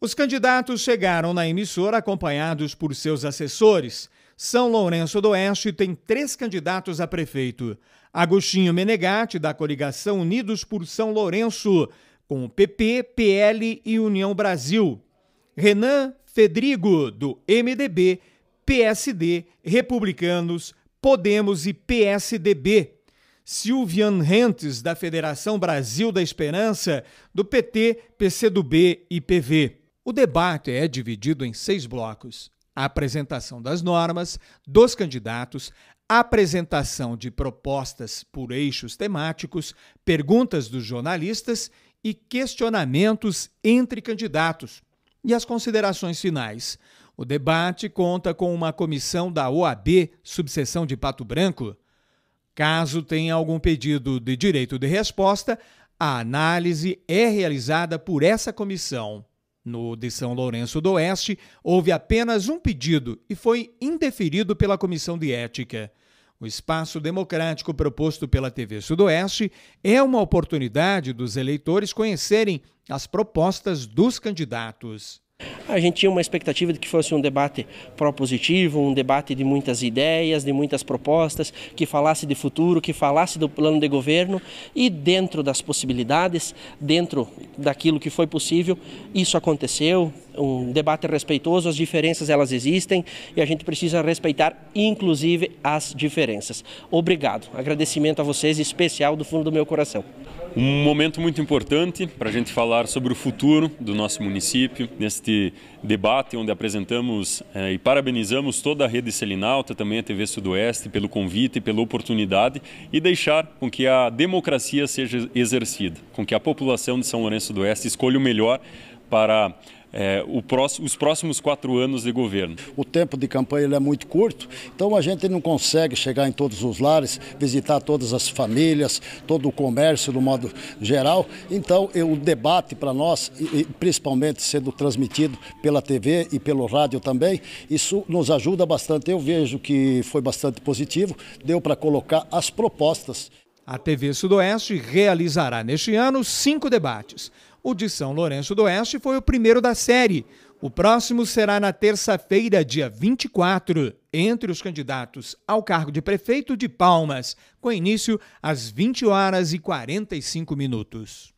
Os candidatos chegaram na emissora acompanhados por seus assessores. São Lourenço do Oeste tem três candidatos a prefeito: Agostinho Menegatti, da coligação Unidos por São Lourenço, com PP, PL e União Brasil. Renan Fedrigo, do MDB, PSD, Republicanos, Podemos e PSDB. Silvian Rentes, da Federação Brasil da Esperança, do PT, PCdoB e PV. O debate é dividido em seis blocos: a apresentação das normas, dos candidatos, a apresentação de propostas por eixos temáticos, perguntas dos jornalistas e questionamentos entre candidatos, e as considerações finais. O debate conta com uma comissão da OAB, subseção de Pato Branco. Caso tenha algum pedido de direito de resposta, a análise é realizada por essa comissão. No de São Lourenço do Oeste, houve apenas um pedido e foi indeferido pela Comissão de Ética. O espaço democrático proposto pela TV Sudoeste é uma oportunidade dos eleitores conhecerem as propostas dos candidatos. A gente tinha uma expectativa de que fosse um debate propositivo, um debate de muitas ideias, de muitas propostas, que falasse de futuro, que falasse do plano de governo e dentro das possibilidades, dentro daquilo que foi possível, isso aconteceu. Um debate respeitoso, as diferenças elas existem e a gente precisa respeitar inclusive as diferenças. Obrigado. Agradecimento a vocês especial do fundo do meu coração. Um momento muito importante para a gente falar sobre o futuro do nosso município, neste debate onde apresentamos eh, e parabenizamos toda a rede Selinalta, também a TV Sudoeste, pelo convite e pela oportunidade e deixar com que a democracia seja exercida, com que a população de São Lourenço do Oeste escolha o melhor para é, próximo, os próximos quatro anos de governo. O tempo de campanha é muito curto, então a gente não consegue chegar em todos os lares, visitar todas as famílias, todo o comércio do modo geral. Então é, o debate para nós, principalmente sendo transmitido pela TV e pelo rádio também, isso nos ajuda bastante. Eu vejo que foi bastante positivo, deu para colocar as propostas. A TV Sudoeste realizará neste ano cinco debates. O de São Lourenço do Oeste foi o primeiro da série. O próximo será na terça-feira, dia 24, entre os candidatos ao cargo de prefeito de Palmas, com início às 20 horas e 45 minutos.